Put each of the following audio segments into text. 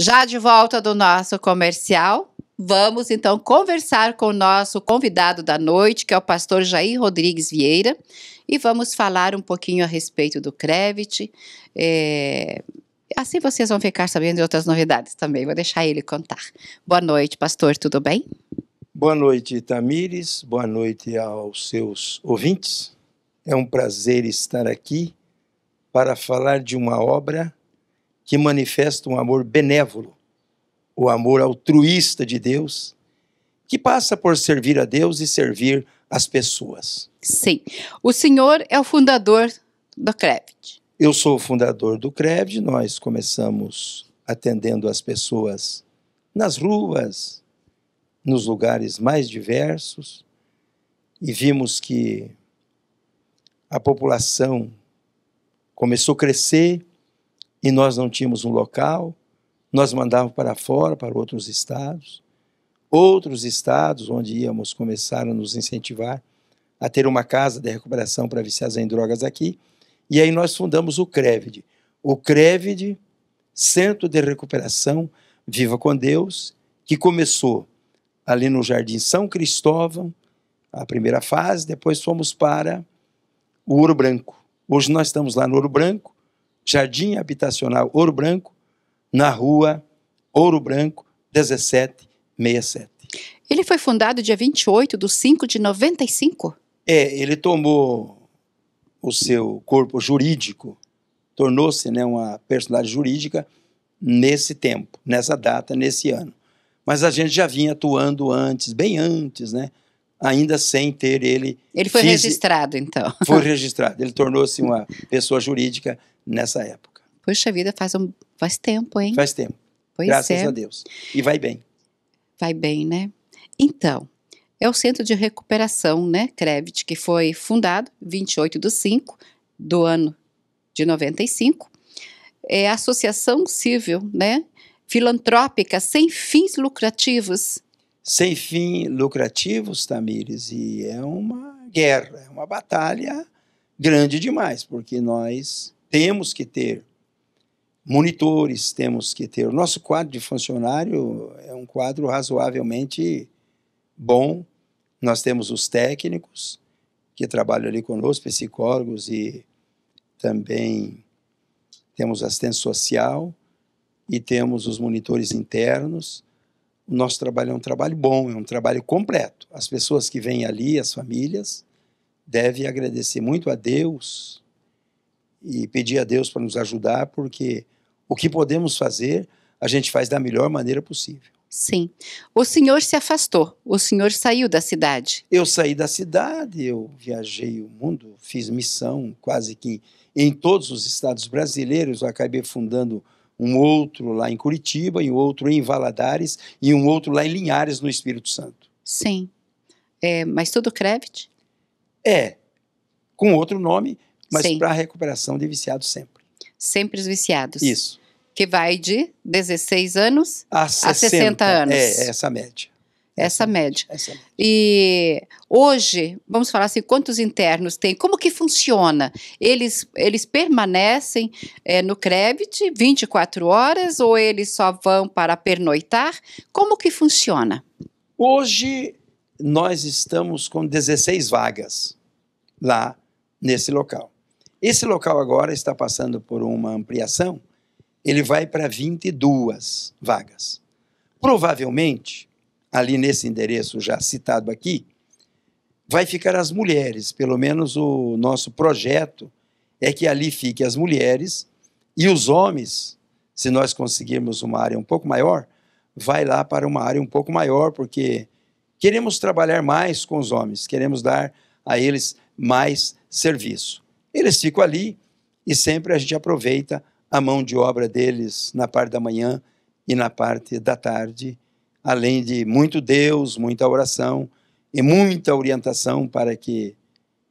Já de volta do nosso comercial, vamos então conversar com o nosso convidado da noite, que é o pastor Jair Rodrigues Vieira, e vamos falar um pouquinho a respeito do Crevit. É... Assim vocês vão ficar sabendo de outras novidades também. Vou deixar ele contar. Boa noite, pastor, tudo bem? Boa noite, Tamires. Boa noite aos seus ouvintes. É um prazer estar aqui para falar de uma obra que manifesta um amor benévolo, o amor altruísta de Deus, que passa por servir a Deus e servir as pessoas. Sim. O senhor é o fundador do CREVD. Eu sou o fundador do CREVD. Nós começamos atendendo as pessoas nas ruas, nos lugares mais diversos, e vimos que a população começou a crescer e nós não tínhamos um local, nós mandávamos para fora, para outros estados. Outros estados, onde íamos, começaram a nos incentivar a ter uma casa de recuperação para viciados em drogas aqui. E aí nós fundamos o CREVID. O CREVID, Centro de Recuperação Viva com Deus, que começou ali no Jardim São Cristóvão, a primeira fase, depois fomos para o Ouro Branco. Hoje nós estamos lá no Ouro Branco, Jardim Habitacional Ouro Branco, na rua Ouro Branco, 1767. Ele foi fundado dia 28 de 5 de 95? É, ele tomou o seu corpo jurídico, tornou-se né, uma personalidade jurídica nesse tempo, nessa data, nesse ano. Mas a gente já vinha atuando antes, bem antes, né? Ainda sem ter ele. Ele foi registrado, então. Foi registrado. Ele tornou-se uma pessoa jurídica nessa época. Poxa vida, faz, um, faz tempo, hein? Faz tempo. Pois Graças é. a Deus. E vai bem. Vai bem, né? Então, é o Centro de Recuperação, né, CREVIT, que foi fundado 28 de 5 do ano de 95. É a associação civil, né, filantrópica sem fins lucrativos. Sem fins lucrativos, Tamires, e é uma guerra, é uma batalha grande demais, porque nós temos que ter monitores, temos que ter. O nosso quadro de funcionário é um quadro razoavelmente bom. Nós temos os técnicos que trabalham ali conosco, psicólogos e também temos assistência social e temos os monitores internos. O nosso trabalho é um trabalho bom, é um trabalho completo. As pessoas que vêm ali, as famílias, devem agradecer muito a Deus e pedir a Deus para nos ajudar, porque o que podemos fazer, a gente faz da melhor maneira possível. Sim. O senhor se afastou, o senhor saiu da cidade. Eu saí da cidade, eu viajei o mundo, fiz missão quase que em todos os estados brasileiros, eu acabei fundando um outro lá em Curitiba, e outro em Valadares, e um outro lá em Linhares, no Espírito Santo. Sim. É, mas tudo Crevit? É, com outro nome, mas para a recuperação de viciados sempre. Sempre os viciados. Isso. Que vai de 16 anos a 60, a 60 anos. É, é, essa média. É essa, essa média. média. Essa. E hoje, vamos falar assim, quantos internos tem? Como que funciona? Eles, eles permanecem é, no CREVIT 24 horas ou eles só vão para pernoitar? Como que funciona? Hoje, nós estamos com 16 vagas lá nesse local. Esse local agora está passando por uma ampliação, ele vai para 22 vagas. Provavelmente, ali nesse endereço já citado aqui, vai ficar as mulheres, pelo menos o nosso projeto é que ali fiquem as mulheres e os homens, se nós conseguirmos uma área um pouco maior, vai lá para uma área um pouco maior, porque queremos trabalhar mais com os homens, queremos dar a eles mais serviço. Eles ficam ali e sempre a gente aproveita a mão de obra deles na parte da manhã e na parte da tarde, além de muito Deus, muita oração e muita orientação para que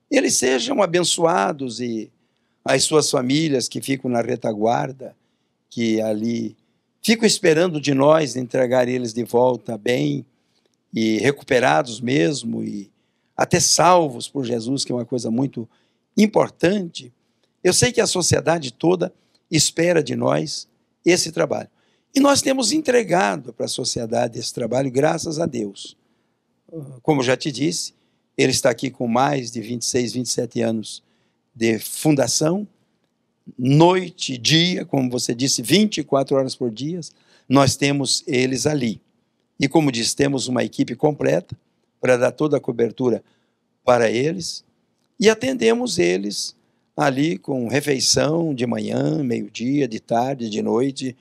eles sejam abençoados e as suas famílias que ficam na retaguarda, que ali ficam esperando de nós entregar eles de volta bem e recuperados mesmo e até salvos por Jesus, que é uma coisa muito importante importante. Eu sei que a sociedade toda espera de nós esse trabalho. E nós temos entregado para a sociedade esse trabalho, graças a Deus. Como já te disse, ele está aqui com mais de 26, 27 anos de fundação, noite e dia, como você disse, 24 horas por dia, nós temos eles ali. E como disse, temos uma equipe completa para dar toda a cobertura para eles, e atendemos eles ali com refeição de manhã, meio-dia, de tarde, de noite.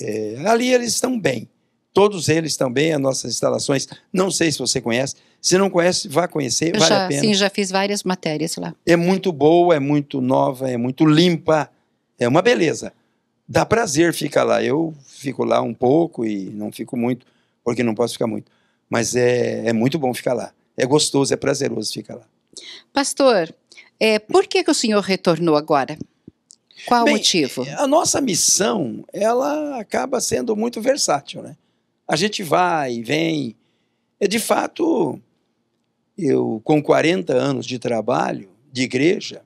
É, ali eles estão bem. Todos eles estão bem, as nossas instalações. Não sei se você conhece. Se não conhece, vá conhecer, vale a pena. Sim, já fiz várias matérias lá. É muito boa, é muito nova, é muito limpa. É uma beleza. Dá prazer ficar lá. Eu fico lá um pouco e não fico muito, porque não posso ficar muito. Mas é, é muito bom ficar lá. É gostoso, é prazeroso ficar lá. Pastor, é, por que, que o senhor retornou agora? Qual Bem, o motivo? A nossa missão, ela acaba sendo muito versátil, né? A gente vai e vem. É de fato, eu com 40 anos de trabalho de igreja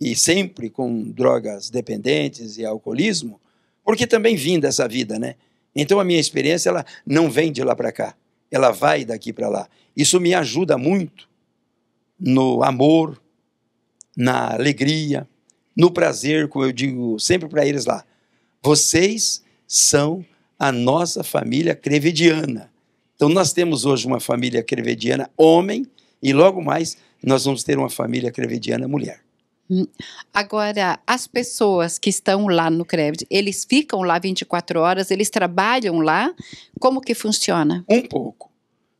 e sempre com drogas dependentes e alcoolismo, porque também vim dessa vida, né? Então a minha experiência ela não vem de lá para cá, ela vai daqui para lá. Isso me ajuda muito no amor, na alegria, no prazer, como eu digo sempre para eles lá. Vocês são a nossa família crevediana. Então nós temos hoje uma família crevediana homem e logo mais nós vamos ter uma família crevediana mulher. Hum. Agora, as pessoas que estão lá no CREVD, eles ficam lá 24 horas, eles trabalham lá, como que funciona? Um pouco.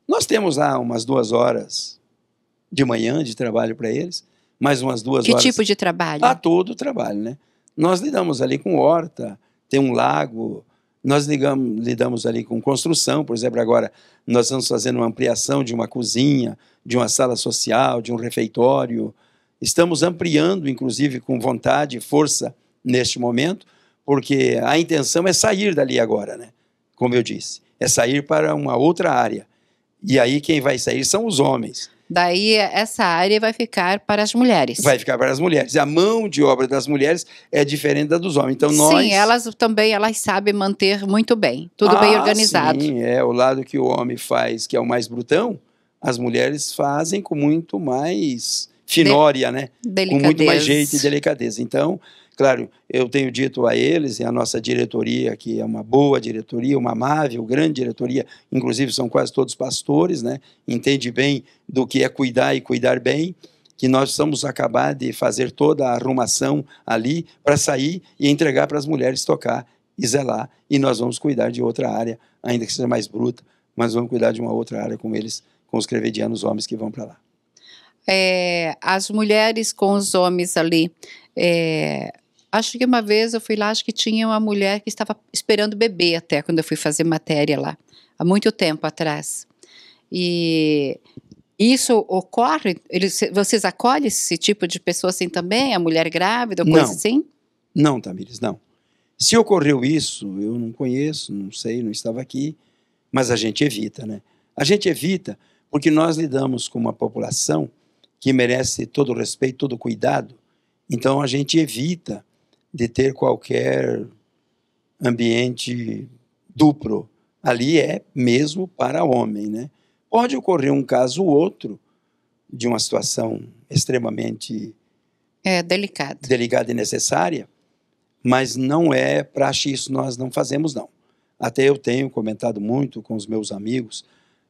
Nós temos lá umas duas horas de manhã de trabalho para eles, mais umas duas que horas. Que tipo de trabalho? A todo o trabalho, né? Nós lidamos ali com horta, tem um lago, nós ligamos, lidamos ali com construção, por exemplo, agora nós estamos fazendo uma ampliação de uma cozinha, de uma sala social, de um refeitório. Estamos ampliando, inclusive, com vontade e força neste momento, porque a intenção é sair dali agora, né? Como eu disse, é sair para uma outra área. E aí quem vai sair são os homens. Daí essa área vai ficar para as mulheres. Vai ficar para as mulheres. A mão de obra das mulheres é diferente da dos homens. Então nós Sim, elas também elas sabem manter muito bem, tudo ah, bem organizado. Sim, é o lado que o homem faz, que é o mais brutão, as mulheres fazem com muito mais finória, de né? Delicadeza. Com muito mais jeito e delicadeza. Então, Claro, eu tenho dito a eles e a nossa diretoria, que é uma boa diretoria, uma amável, grande diretoria, inclusive são quase todos pastores, né? entende bem do que é cuidar e cuidar bem, que nós precisamos acabar de fazer toda a arrumação ali para sair e entregar para as mulheres tocar e zelar, e nós vamos cuidar de outra área, ainda que seja mais bruta, mas vamos cuidar de uma outra área com eles, com os crevedianos homens que vão para lá. É, as mulheres com os homens ali, é, acho que uma vez eu fui lá, acho que tinha uma mulher que estava esperando bebê até quando eu fui fazer matéria lá, há muito tempo atrás. E isso ocorre? Eles, vocês acolhem esse tipo de pessoa assim também? A mulher grávida, coisa não. assim? Não, Tamires, não. Se ocorreu isso, eu não conheço, não sei, não estava aqui, mas a gente evita, né? A gente evita porque nós lidamos com uma população que merece todo o respeito, todo o cuidado, então a gente evita de ter qualquer ambiente duplo. Ali é mesmo para homem, né? Pode ocorrer um caso ou outro de uma situação extremamente é, delicada. delicada e necessária, mas não é praxe isso, nós não fazemos, não. Até eu tenho comentado muito com os meus amigos,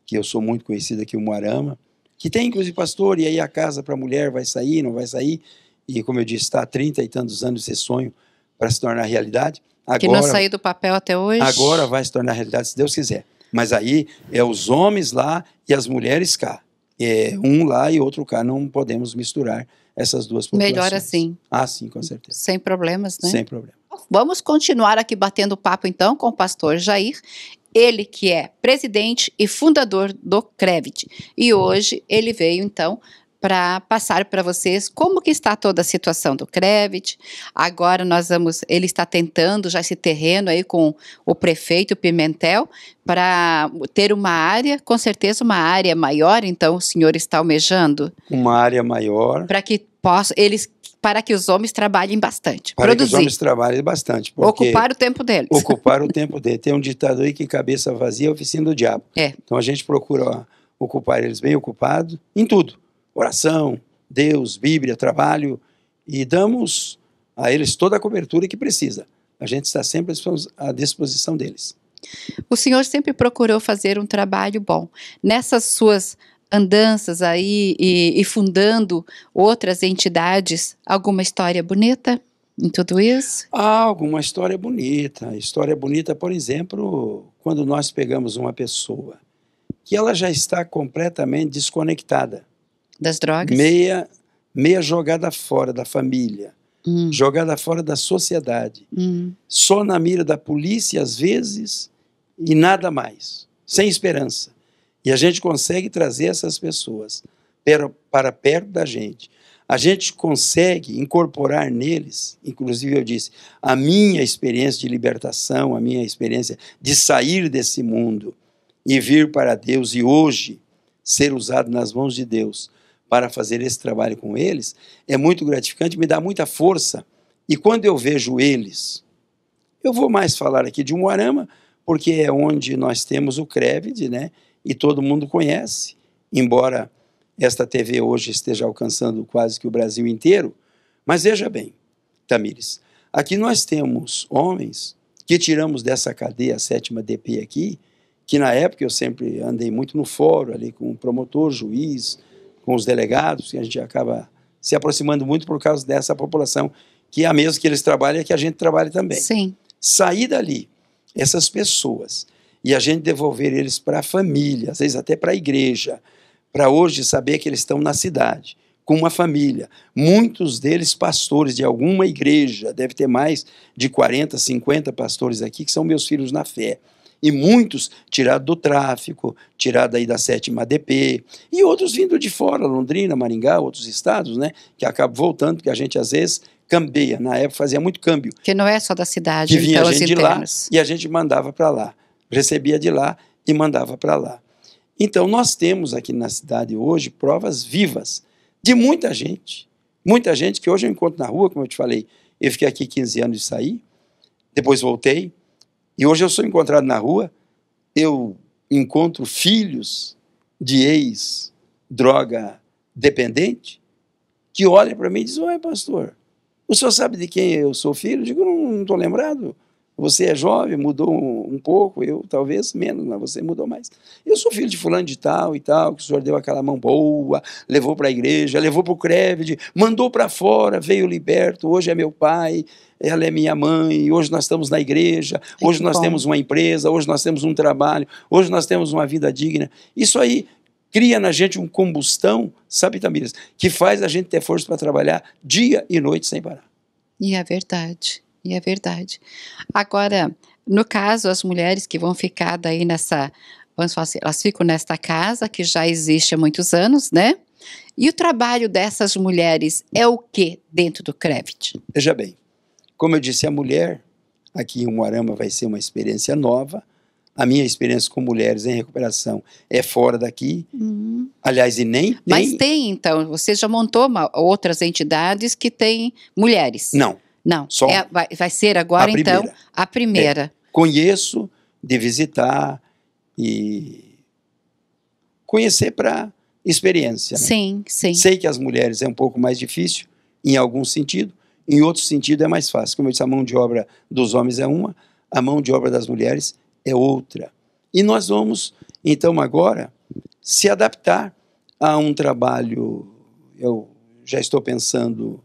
que eu sou muito conhecido aqui, em Moarama, que tem inclusive pastor, e aí a casa para a mulher vai sair, não vai sair e como eu disse, está há 30 e tantos anos esse sonho para se tornar realidade. Agora, que não saiu do papel até hoje. Agora vai se tornar realidade, se Deus quiser. Mas aí é os homens lá e as mulheres cá. É um lá e outro cá. Não podemos misturar essas duas populações. Melhor assim. Ah, sim, com certeza. Sem problemas, né? Sem problema. Vamos continuar aqui batendo papo então com o pastor Jair ele que é presidente e fundador do CREVIT. E hoje ele veio então para passar para vocês como que está toda a situação do Crevit. Agora nós vamos, ele está tentando já esse terreno aí com o prefeito Pimentel para ter uma área, com certeza uma área maior, então o senhor está almejando uma área maior para que possa eles para que os homens trabalhem bastante. Para produzir. que os homens trabalhem bastante. Ocupar o tempo deles. Ocupar o tempo deles. Tem um ditado aí que cabeça vazia é oficina do diabo. É. Então a gente procura ocupar eles bem ocupados em tudo oração, Deus, Bíblia, trabalho, e damos a eles toda a cobertura que precisa. A gente está sempre à disposição deles. O senhor sempre procurou fazer um trabalho bom. Nessas suas andanças aí e, e fundando outras entidades, alguma história bonita em tudo isso? Há alguma história bonita. História bonita, por exemplo, quando nós pegamos uma pessoa que ela já está completamente desconectada das drogas. Meia, meia jogada fora da família, hum. jogada fora da sociedade. Hum. Só na mira da polícia, às vezes, e nada mais. Sem esperança. E a gente consegue trazer essas pessoas para, para perto da gente. A gente consegue incorporar neles, inclusive eu disse, a minha experiência de libertação, a minha experiência de sair desse mundo e vir para Deus e hoje ser usado nas mãos de Deus para fazer esse trabalho com eles é muito gratificante, me dá muita força. E quando eu vejo eles, eu vou mais falar aqui de Umuarama, porque é onde nós temos o CREVID, né? E todo mundo conhece, embora esta TV hoje esteja alcançando quase que o Brasil inteiro. Mas veja bem, Tamires, aqui nós temos homens que tiramos dessa cadeia, a sétima DP aqui, que na época eu sempre andei muito no fórum ali com o promotor, juiz, com os delegados, que a gente acaba se aproximando muito por causa dessa população, que é a mesma que eles trabalham e é que a gente trabalha também. Sim. Sair dali, essas pessoas, e a gente devolver eles para a família, às vezes até para a igreja, para hoje saber que eles estão na cidade, com uma família. Muitos deles pastores de alguma igreja, deve ter mais de 40, 50 pastores aqui, que são meus filhos na fé e muitos tirados do tráfico, tirados aí da sétima ADP, e outros vindo de fora, Londrina, Maringá, outros estados, né, que acabam voltando, que a gente às vezes cambeia, na época fazia muito câmbio. Que não é só da cidade, que vinha a então, gente de lá e a gente mandava para lá, recebia de lá e mandava para lá. Então nós temos aqui na cidade hoje provas vivas de muita gente, muita gente que hoje eu encontro na rua, como eu te falei, eu fiquei aqui 15 anos e saí, depois voltei, e hoje eu sou encontrado na rua, eu encontro filhos de ex-droga dependente que olham para mim e dizem: Oi, pastor, o senhor sabe de quem eu sou filho? Eu digo: Não estou lembrado. Você é jovem, mudou um, um pouco, eu talvez menos, mas você mudou mais. Eu sou filho de fulano de tal e tal, que o senhor deu aquela mão boa, levou para a igreja, levou para o Crevide, mandou para fora, veio liberto, hoje é meu pai, ela é minha mãe, hoje nós estamos na igreja, hoje nós bom. temos uma empresa, hoje nós temos um trabalho, hoje nós temos uma vida digna. Isso aí cria na gente um combustão, sabe, Tamires, que faz a gente ter força para trabalhar dia e noite sem parar. E é verdade. E é verdade. Agora, no caso, as mulheres que vão ficar daí nessa, vamos falar assim, elas ficam nesta casa que já existe há muitos anos, né? E o trabalho dessas mulheres é o que dentro do CREVIT? Veja bem, como eu disse, a mulher aqui em Moarama vai ser uma experiência nova. A minha experiência com mulheres em recuperação é fora daqui. Uhum. Aliás, e nem tem. Mas tem, então. Você já montou uma, outras entidades que têm mulheres? Não. Não, Só é, vai, vai, ser agora a então a primeira. É, conheço de visitar e conhecer para experiência. Né? Sim, sim. Sei que as mulheres é um pouco mais difícil, em algum sentido, em outro sentido é mais fácil. Como eu disse, a mão de obra dos homens é uma, a mão de obra das mulheres é outra. E nós vamos, então, agora se adaptar a um trabalho, eu já estou pensando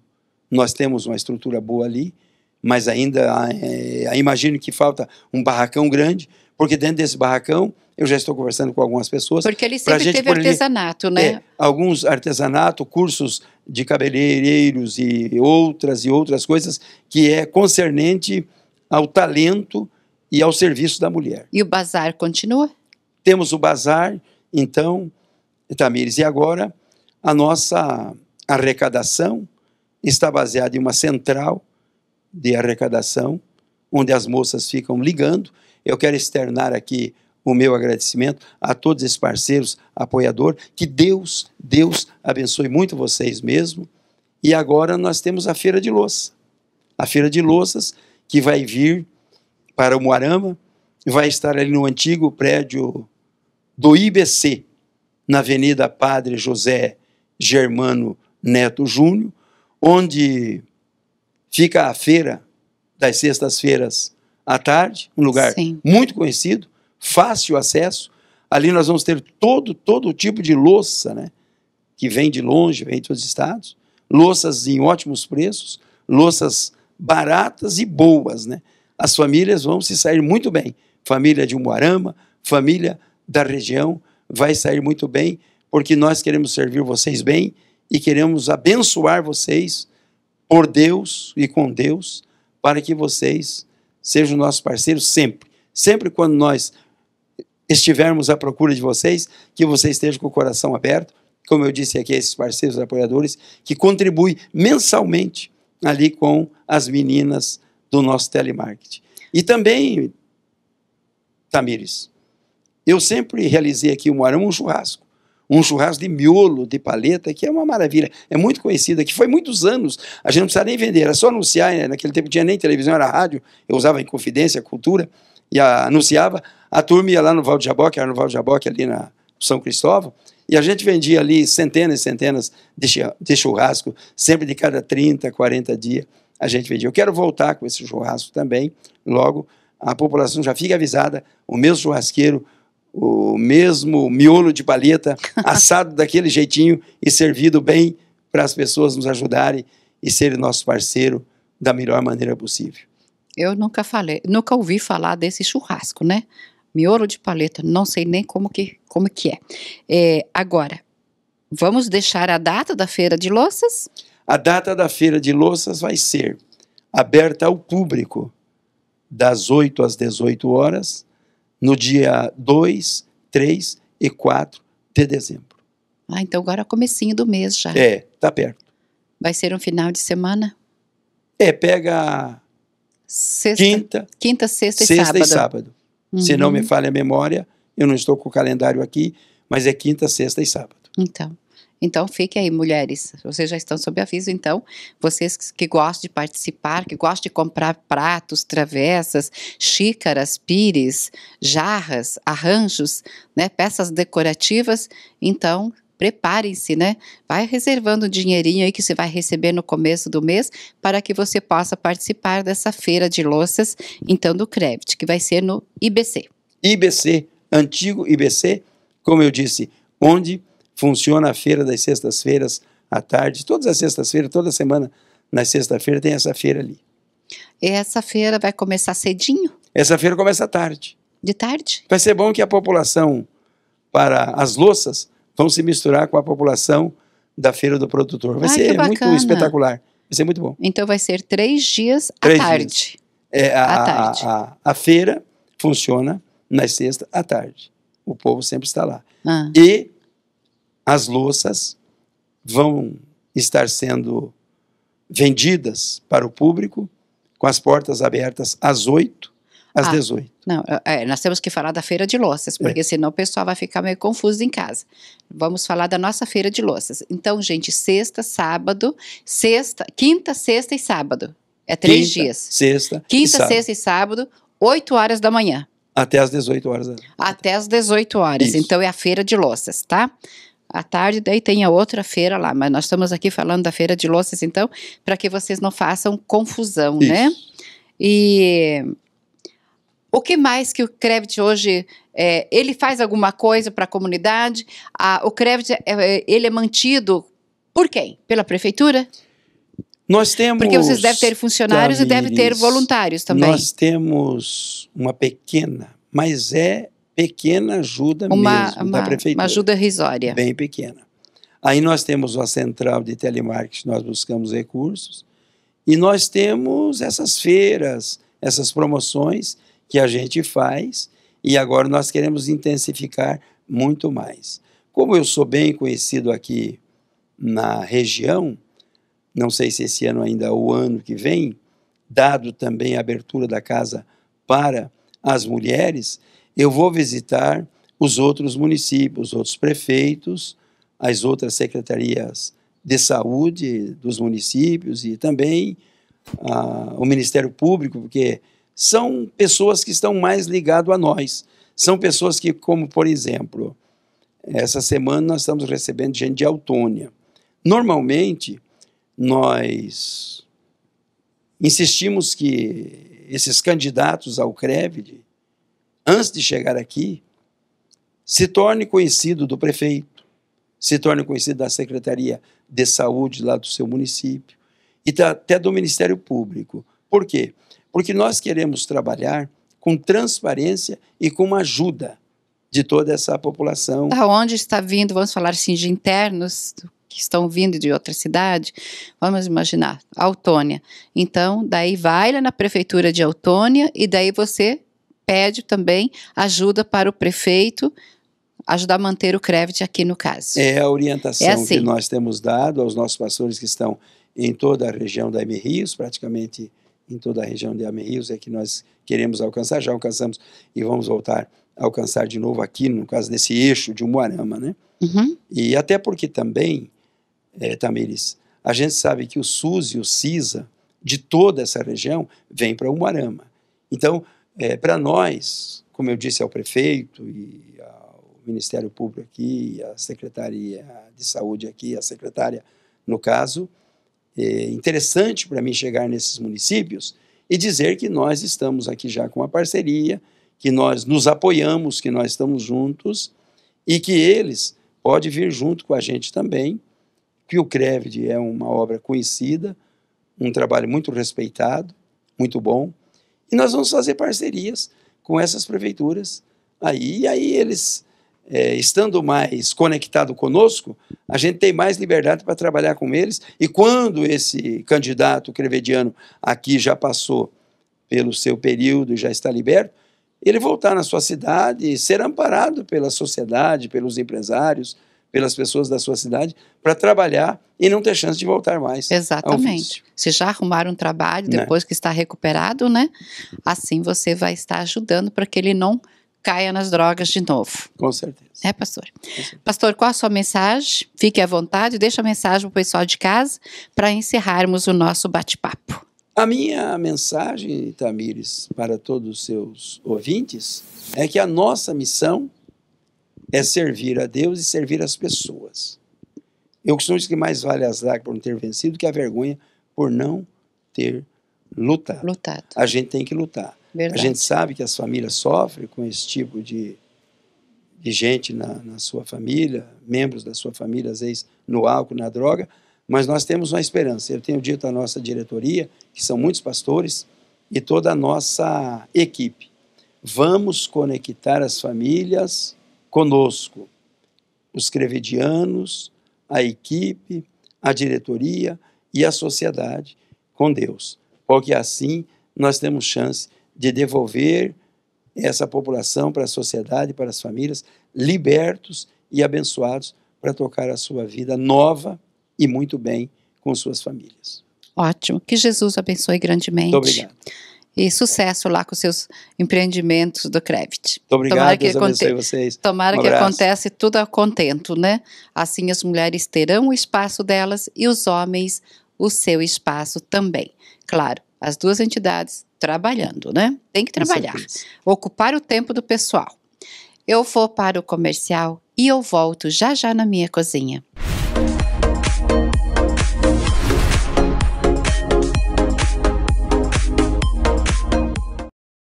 nós temos uma estrutura boa ali, mas ainda é, imagino que falta um barracão grande, porque dentro desse barracão eu já estou conversando com algumas pessoas. Porque ele sempre gente teve artesanato, ali, né? É, alguns artesanato, cursos de cabeleireiros e outras e outras coisas que é concernente ao talento e ao serviço da mulher. E o bazar continua? Temos o bazar, então, Tamires, e agora a nossa arrecadação está baseado em uma central de arrecadação, onde as moças ficam ligando. Eu quero externar aqui o meu agradecimento a todos esses parceiros, apoiador, que Deus, Deus abençoe muito vocês mesmo. E agora nós temos a feira de louça. A feira de louças que vai vir para o Moarama, vai estar ali no antigo prédio do IBC, na Avenida Padre José Germano Neto Júnior, onde fica a feira das sextas-feiras à tarde, um lugar Sim. muito conhecido, fácil acesso. Ali nós vamos ter todo todo tipo de louça, né? Que vem de longe, vem de outros estados, louças em ótimos preços, louças baratas e boas, né? As famílias vão se sair muito bem. Família de Umuarama, família da região vai sair muito bem, porque nós queremos servir vocês bem e queremos abençoar vocês por Deus e com Deus, para que vocês sejam nossos parceiros sempre. Sempre quando nós estivermos à procura de vocês, que vocês estejam com o coração aberto, como eu disse aqui, esses parceiros apoiadores, que contribuem mensalmente ali com as meninas do nosso telemarketing. E também, Tamires, eu sempre realizei aqui uma hora um churrasco um churrasco de miolo, de paleta, que é uma maravilha. É muito conhecida, que foi muitos anos. A gente não precisava nem vender, era só anunciar. Né? Naquele tempo tinha nem televisão, era rádio. Eu usava em confidência, cultura, e a, anunciava. A turma ia lá no Val de Jaboque, era no Val de Jaboque, é ali na São Cristóvão. E a gente vendia ali centenas e centenas de churrasco, sempre de cada 30, 40 dias a gente vendia. Eu quero voltar com esse churrasco também, logo a população já fica avisada, o meu churrasqueiro o mesmo miolo de palheta, assado daquele jeitinho e servido bem para as pessoas nos ajudarem e serem nosso parceiro da melhor maneira possível. Eu nunca falei, nunca ouvi falar desse churrasco, né? Miolo de paleta, não sei nem como que, como que é. é. Agora, vamos deixar a data da feira de louças? A data da feira de louças vai ser aberta ao público das 8 às 18 horas no dia 2, 3 e 4 de dezembro. Ah, então agora é comecinho do mês já. É, tá perto. Vai ser um final de semana? É, pega sexta, quinta, quinta, sexta, sexta e sábado. E sábado. Uhum. Se não uhum. me falha a memória, eu não estou com o calendário aqui, mas é quinta, sexta e sábado. Então, então fiquem aí, mulheres. Vocês já estão sob aviso, então, vocês que gostam de participar, que gostam de comprar pratos, travessas, xícaras, pires, jarras, arranjos, né, peças decorativas, então preparem-se, né? Vai reservando o dinheirinho aí que você vai receber no começo do mês para que você possa participar dessa feira de louças, então, do CREVIT, que vai ser no IBC. IBC, antigo IBC, como eu disse, onde Funciona a feira das sextas-feiras à tarde, todas as sextas-feiras, toda semana, na sexta-feira tem essa feira ali. E essa feira vai começar cedinho? Essa feira começa à tarde. De tarde? Vai ser bom que a população para as louças vão se misturar com a população da feira do produtor. Vai Ai, ser muito espetacular. Vai ser muito bom. Então vai ser três dias três à tarde. Dias. É, a, à tarde. A, a, a, feira funciona na sexta à tarde. O povo sempre está lá. Ah. E as louças vão estar sendo vendidas para o público com as portas abertas às 8 às ah, 18. Não, é, nós temos que falar da feira de louças, porque é. senão o pessoal vai ficar meio confuso em casa. Vamos falar da nossa feira de louças. Então, gente, sexta, sábado, sexta, quinta, sexta e sábado. É três quinta, dias. Sexta. Quinta, e sábado. sexta e sábado, 8 horas da manhã. Até às 18 horas. Até às 18 horas. Isso. Então é a feira de louças, tá? à tarde, daí tem a outra feira lá, mas nós estamos aqui falando da feira de louças, então, para que vocês não façam confusão, né? Isso. né? E o que mais que o Crevit hoje é, ele faz alguma coisa para a comunidade? o Crevit é, é, ele é mantido por quem? Pela prefeitura? Nós temos. Porque vocês devem ter funcionários Tamires, e devem ter voluntários também. Nós temos uma pequena, mas é pequena ajuda uma, mesmo uma, da prefeitura. Uma ajuda risória. Bem pequena. Aí nós temos a central de telemarketing, nós buscamos recursos. E nós temos essas feiras, essas promoções que a gente faz. E agora nós queremos intensificar muito mais. Como eu sou bem conhecido aqui na região, não sei se esse ano ainda ou ano que vem, dado também a abertura da casa para as mulheres, eu vou visitar os outros municípios, os outros prefeitos, as outras secretarias de saúde dos municípios e também ah, o Ministério Público, porque são pessoas que estão mais ligadas a nós. São pessoas que, como por exemplo, essa semana nós estamos recebendo gente de Autônia. Normalmente, nós insistimos que esses candidatos ao CREVID antes de chegar aqui, se torne conhecido do prefeito, se torne conhecido da Secretaria de Saúde lá do seu município e até do Ministério Público. Por quê? Porque nós queremos trabalhar com transparência e com uma ajuda de toda essa população. Aonde está vindo, vamos falar assim, de internos que estão vindo de outra cidade, vamos imaginar, Autônia. Então, daí vai lá na prefeitura de Autônia e daí você pede também ajuda para o prefeito ajudar a manter o crédito aqui no caso. É a orientação é assim. que nós temos dado aos nossos pastores que estão em toda a região da M Rios, praticamente em toda a região da M Rios é que nós queremos alcançar, já alcançamos e vamos voltar a alcançar de novo aqui, no caso nesse eixo de Umuarama, né? Uhum. E até porque também, é, a gente sabe que o SUS e o CISA de toda essa região vêm para Umuarama. Então, é, Para nós, como eu disse ao prefeito e ao Ministério Público aqui, à Secretaria de Saúde aqui, à secretária, no caso, é interessante para mim chegar nesses municípios e dizer que nós estamos aqui já com uma parceria, que nós nos apoiamos, que nós estamos juntos e que eles podem vir junto com a gente também, que o Crevid é uma obra conhecida, um trabalho muito respeitado, muito bom, e nós vamos fazer parcerias com essas prefeituras aí, e aí eles, é, estando mais conectado conosco, a gente tem mais liberdade para trabalhar com eles, e quando esse candidato crevediano aqui já passou pelo seu período e já está liberto, ele voltar na sua cidade e ser amparado pela sociedade, pelos empresários, pelas pessoas da sua cidade para trabalhar e não ter chance de voltar mais. Exatamente. Se já arrumar um trabalho né. depois né? que está recuperado, né? Assim você vai estar ajudando para que ele não caia nas drogas de novo. Com certeza. É, pastor? Certeza. Pastor, qual a sua mensagem? Fique à vontade, deixa a mensagem para o pessoal de casa para encerrarmos o nosso bate-papo. A minha mensagem, Tamires, para todos os seus ouvintes é que a nossa missão é servir a Deus e servir as pessoas. Eu costumo dizer que mais vale as lágrimas por não ter vencido que a vergonha por não ter lutado. lutado. A gente tem que lutar. Verdade. A gente sabe que as famílias sofrem com esse tipo de, de gente na, na sua família, membros da sua família, às vezes no álcool, na droga, mas nós temos uma esperança. Eu tenho dito à nossa diretoria, que são muitos pastores, e toda a nossa equipe. Vamos conectar as famílias conosco, os crevedianos, a equipe, a diretoria e a sociedade com Deus, porque assim nós temos chance de devolver essa população para a sociedade, para as famílias, libertos e abençoados para tocar a sua vida nova e muito bem com suas famílias. Ótimo. Que Jesus abençoe grandemente. Muito obrigado e sucesso lá com seus empreendimentos do Crevit. Obrigado, tomara que Deus aconte... vocês. Tomara um que aconteça tudo a contento, né? Assim as mulheres terão o espaço delas e os homens o seu espaço também. Claro, as duas entidades trabalhando, né? Tem que trabalhar. Ocupar o tempo do pessoal. Eu vou para o comercial e eu volto já já na minha cozinha.